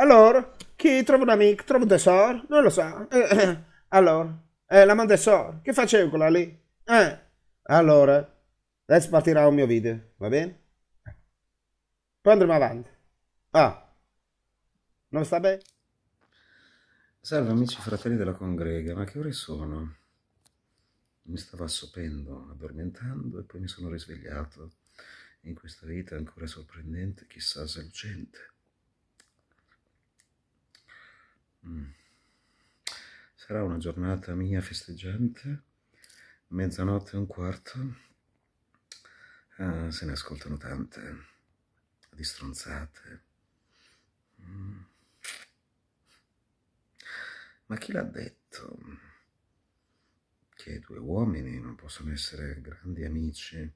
Allora, chi trova un amico? Trova un tesoro? Non lo so. Eh, eh. Allora, eh, la Montessori, che facevo quella lì? Eh, allora, adesso partirà un mio video, va bene? Poi andremo avanti. Ah, non sta bene? Salve amici fratelli della congrega, ma che ore sono? Mi stavo assopendo, addormentando e poi mi sono risvegliato. In questa vita ancora sorprendente, chissà se lucente. Mm. Sarà una giornata mia festeggiante, mezzanotte e un quarto. Ah, se ne ascoltano tante, di stronzate. Mm. Ma chi l'ha detto che due uomini non possono essere grandi amici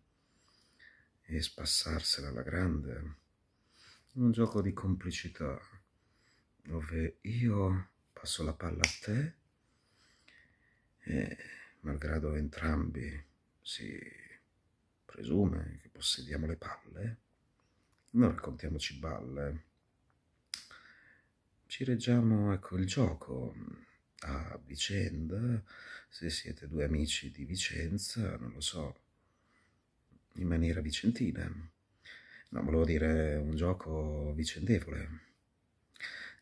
e spassarsela alla grande? Un gioco di complicità dove io passo la palla a te e malgrado entrambi si presume che possediamo le palle, non raccontiamoci balle, ci reggiamo ecco il gioco a vicenda, se siete due amici di Vicenza, non lo so, in maniera vicentina. No, volevo dire un gioco vicendevole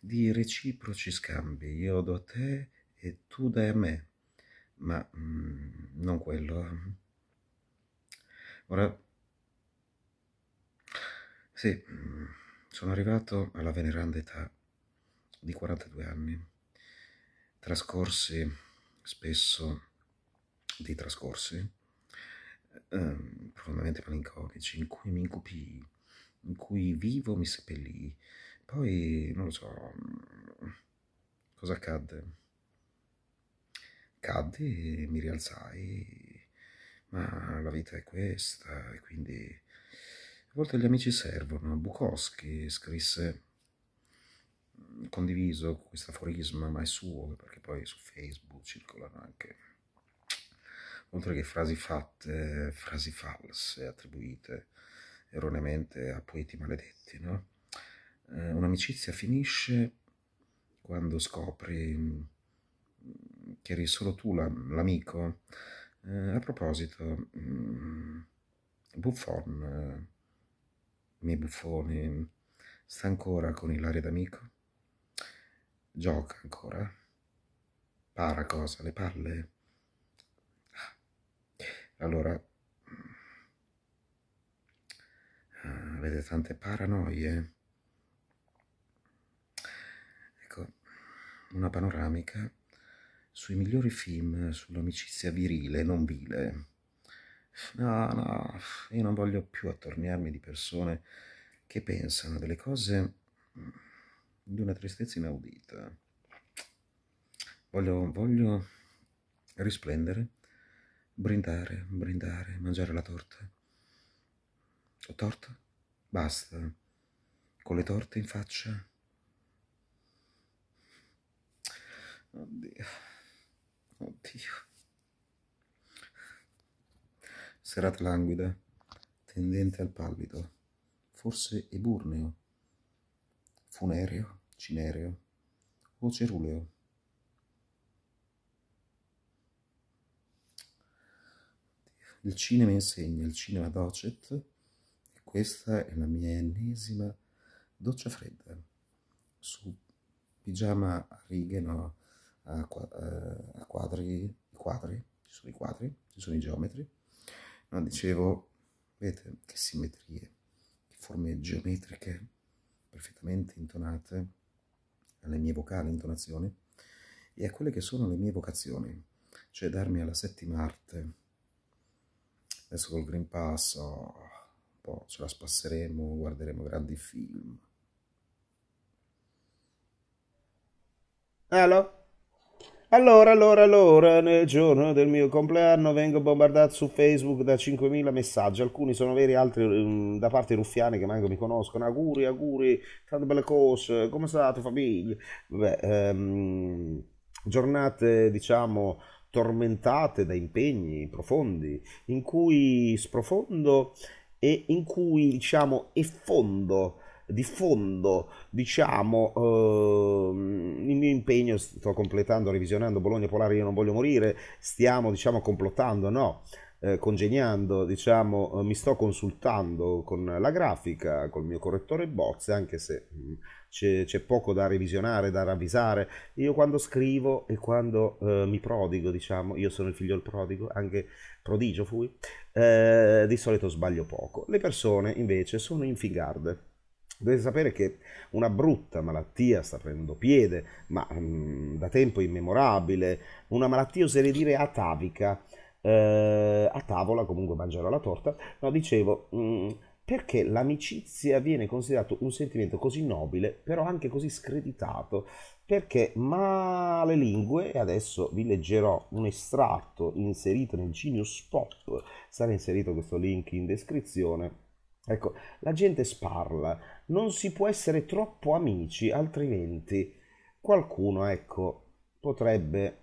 di reciproci scambi, io do a te e tu dai a me, ma mh, mm, non quello. Eh. Ora, sì, mm, sono arrivato alla veneranda età di 42 anni, trascorsi spesso dei trascorsi eh, profondamente malinconici, in cui mi incupii, in cui vivo mi seppellì, poi, non lo so, mm, cosa accadde? Caddi mi rialzai, ma la vita è questa, e quindi... A volte gli amici servono. Bukowski scrisse, mm, condiviso questo aforisma, ma è suo, perché poi su Facebook circolano anche, oltre che frasi fatte, frasi false attribuite erroneamente a poeti maledetti, no? eh, un'amicizia finisce quando scopri mm, che eri solo tu la, l'amico. Eh, a proposito, mh, mm, Buffon, eh, miei buffoni, sta ancora con Ilaria d'amico? Gioca ancora? Para cosa? Le palle? Ah. Allora, mm, eh, avete tante paranoie? una panoramica sui migliori film sull'amicizia virile, non vile. No, no, io non voglio più attorniarmi di persone che pensano delle cose mm, di una tristezza inaudita. Voglio, voglio risplendere, brindare, brindare, mangiare la torta. Ho torta? Basta. Con le torte in faccia? Oddio. Oddio. Serata languida, tendente al pallido, forse eburneo, funereo, cinereo o ceruleo. Il cinema insegna, il cinema docet, e questa è la mia ennesima doccia fredda su pigiama a righe, no, eh, a, a eh, quadri, quadri, ci sono i quadri, ci sono i geometri. No, dicevo, vedete che simmetrie, che forme geometriche perfettamente intonate alle mie vocali, intonazioni, e a quelle che sono le mie vocazioni, cioè darmi alla settima arte. Adesso col Green Pass oh, un po' ce la spasseremo, guarderemo grandi film. Hello? Allora, allora, allora, nel giorno del mio compleanno vengo bombardato su Facebook da 5.000 messaggi, alcuni sono veri, altri um, da parte ruffiani che manco mi conoscono, auguri, auguri, tante belle cose, come state famiglia? Vabbè, um, giornate, diciamo, tormentate da impegni profondi, in cui sprofondo e in cui, diciamo, effondo fondo di fondo, diciamo, ehm, il mio impegno, sto completando, revisionando Bologna Polare, io non voglio morire, stiamo, diciamo, complottando, no, eh, congegnando, diciamo, eh, mi sto consultando con la grafica, col mio correttore bozze, anche se mh, mm, c'è, c'è, poco da revisionare, da ravvisare. Io quando scrivo e quando eh, mi prodigo, diciamo, io sono il figlio del prodigo, anche prodigio fui, eh, di solito sbaglio poco. Le persone invece sono infigarde. Dovete sapere che una brutta malattia sta prendendo piede, ma mh, mm, da tempo immemorabile, una malattia oserei dire atavica, eh, a tavola comunque mangiare la torta, no, dicevo, mh, mm, perché l'amicizia viene considerato un sentimento così nobile, però anche così screditato, perché male lingue, e adesso vi leggerò un estratto inserito nel Genius Pop, sarà inserito questo link in descrizione, Ecco, la gente sparla, non si può essere troppo amici, altrimenti qualcuno, ecco, potrebbe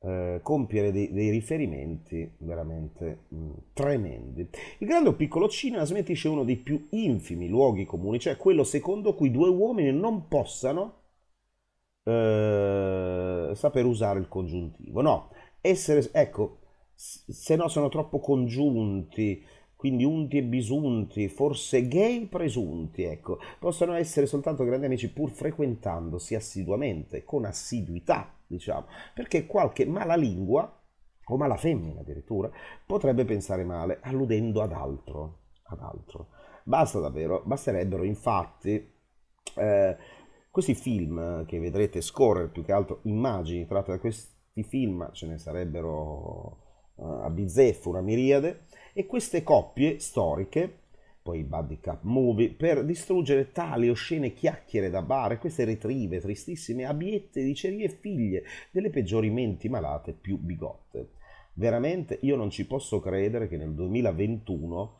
eh, compiere dei, dei, riferimenti veramente mh, mm, tremendi. Il grande o piccolo cinema smentisce uno dei più infimi luoghi comuni, cioè quello secondo cui due uomini non possano eh, saper usare il congiuntivo. No, essere, ecco, se no sono troppo congiunti, quindi unti e bisunti, forse gay presunti, ecco, possono essere soltanto grandi amici pur frequentandosi assiduamente, con assiduità, diciamo, perché qualche malalingua, o mala femmina addirittura, potrebbe pensare male, alludendo ad altro, ad altro. Basta davvero, basterebbero infatti... Eh, questi film che vedrete scorrere, più che altro immagini tratte da questi film, ce ne sarebbero eh, a bizzeffa, una miriade, e queste coppie storiche, poi buddy cup movie, per distruggere tali oscene chiacchiere da bar, queste retrive tristissime, abiette, dicerie e figlie delle peggiori menti malate più bigotte. Veramente io non ci posso credere che nel 2021,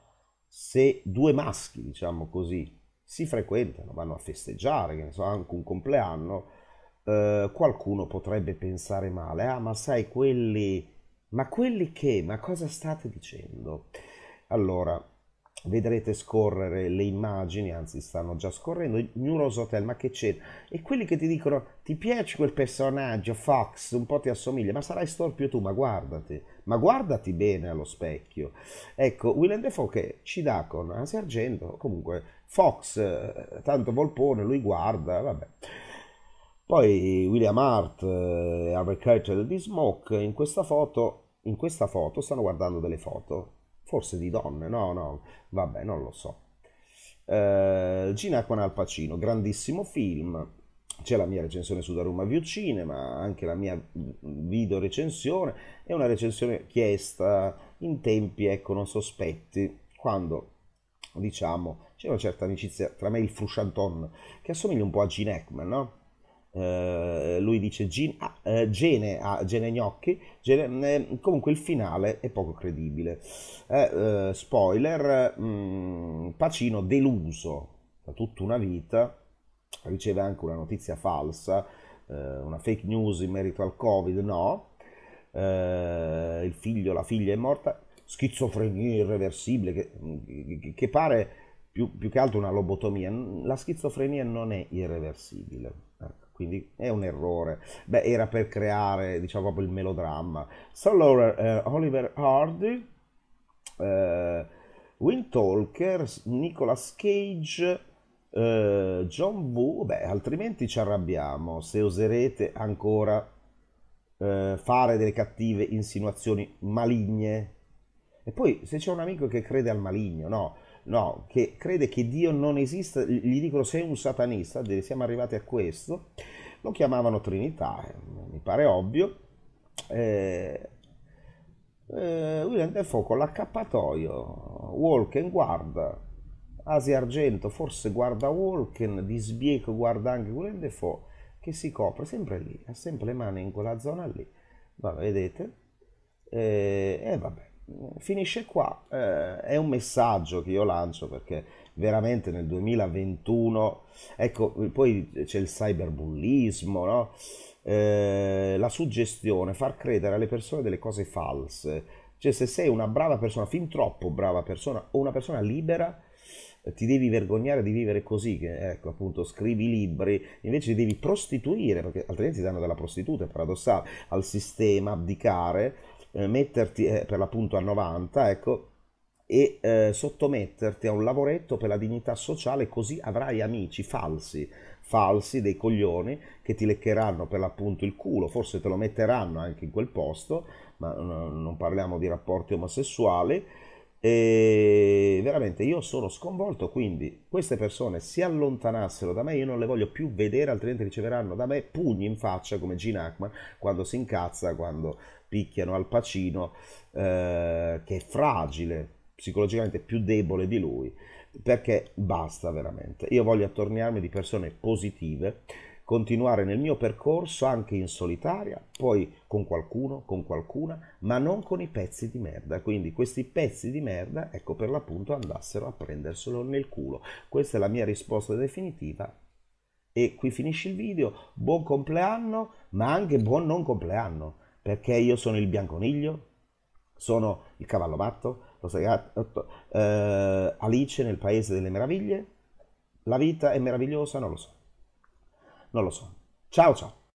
se due maschi, diciamo così, si frequentano, vanno a festeggiare, che ne so, anche un compleanno, eh, qualcuno potrebbe pensare male, ah ma sai quelli ma quelli che, ma cosa state dicendo? Allora, vedrete scorrere le immagini, anzi stanno già scorrendo, Neurose Hotel, ma che c'è? E quelli che ti dicono, ti piace quel personaggio, Fox, un po' ti assomiglia, ma sarai storpio tu, ma guardati, ma guardati bene allo specchio. Ecco, Willem Defoe che ci dà con Ansi Argento, comunque Fox, eh, tanto volpone, lui guarda, vabbè. Poi William Hart eh, e Harvey Keitel di Smoke in questa, foto, in questa foto stanno guardando delle foto, forse di donne, no, no, vabbè, non lo so. Uh, Gina con Al Pacino, grandissimo film, c'è la mia recensione su Daruma View Cinema, anche la mia mm, video recensione, è una recensione chiesta in tempi, ecco, non sospetti, quando, diciamo, c'è una certa amicizia tra me e il Fruscianton, che assomiglia un po' a Gene Hackman, no? Eh, lui dice Gene, ah, eh, Gene, ah, Gene Gnocchi, Gene, eh, comunque il finale è poco credibile. Eh, eh, spoiler, mh, mm, Pacino deluso da tutta una vita, riceve anche una notizia falsa, una fake news in merito al Covid, no, il figlio, la figlia è morta, schizofrenia irreversibile, mm, che, che pare più, più che altro una lobotomia, la schizofrenia non è irreversibile quindi è un errore. Beh, era per creare, diciamo, proprio il melodramma. So, allora, uh, eh, Oliver Hardy, uh, Talker, Nicolas Cage, uh, John Boo, beh, altrimenti ci arrabbiamo se oserete ancora fare delle cattive insinuazioni maligne. E poi se c'è un amico che crede al maligno, no? no, che crede che Dio non esista, gli dicono sei un satanista, siamo arrivati a questo, lo chiamavano Trinità, eh, mi pare ovvio. Eh, eh, William Defoe con l'accappatoio, Walken guarda, Asia Argento forse guarda Walken, di sbieco guarda anche William Defoe, che si copre sempre lì, ha sempre le mani in quella zona lì, vabbè, vedete? E eh, eh, vabbè, finisce qua, eh, è un messaggio che io lancio perché veramente nel 2021, ecco, poi c'è il cyberbullismo, no? eh, la suggestione, far credere alle persone delle cose false, cioè se sei una brava persona, fin troppo brava persona o una persona libera, eh, ti devi vergognare di vivere così, che ecco appunto scrivi libri, invece devi prostituire, perché altrimenti ti danno della prostituta, è paradossale, al sistema, abdicare, eh, metterti eh, per l'appunto a 90, ecco, e eh, sottometterti a un lavoretto per la dignità sociale, così avrai amici falsi, falsi dei coglioni che ti leccheranno per l'appunto il culo, forse te lo metteranno anche in quel posto, ma no, eh, non parliamo di rapporti omosessuali e veramente io sono sconvolto, quindi queste persone si allontanassero da me, io non le voglio più vedere, altrimenti riceveranno da me pugni in faccia come Gene Hackman quando si incazza, quando picchiano Al Pacino, eh, che è fragile, psicologicamente più debole di lui, perché basta veramente. Io voglio attorniarmi di persone positive continuare nel mio percorso anche in solitaria, poi con qualcuno, con qualcuna, ma non con i pezzi di merda. Quindi questi pezzi di merda, ecco per l'appunto, andassero a prenderselo nel culo. Questa è la mia risposta definitiva. E qui finisce il video. Buon compleanno, ma anche buon non compleanno, perché io sono il bianconiglio, sono il cavallo matto, lo sai, ah, eh, Alice nel paese delle meraviglie. La vita è meravigliosa, non lo so. Non lo so. Ciao ciao.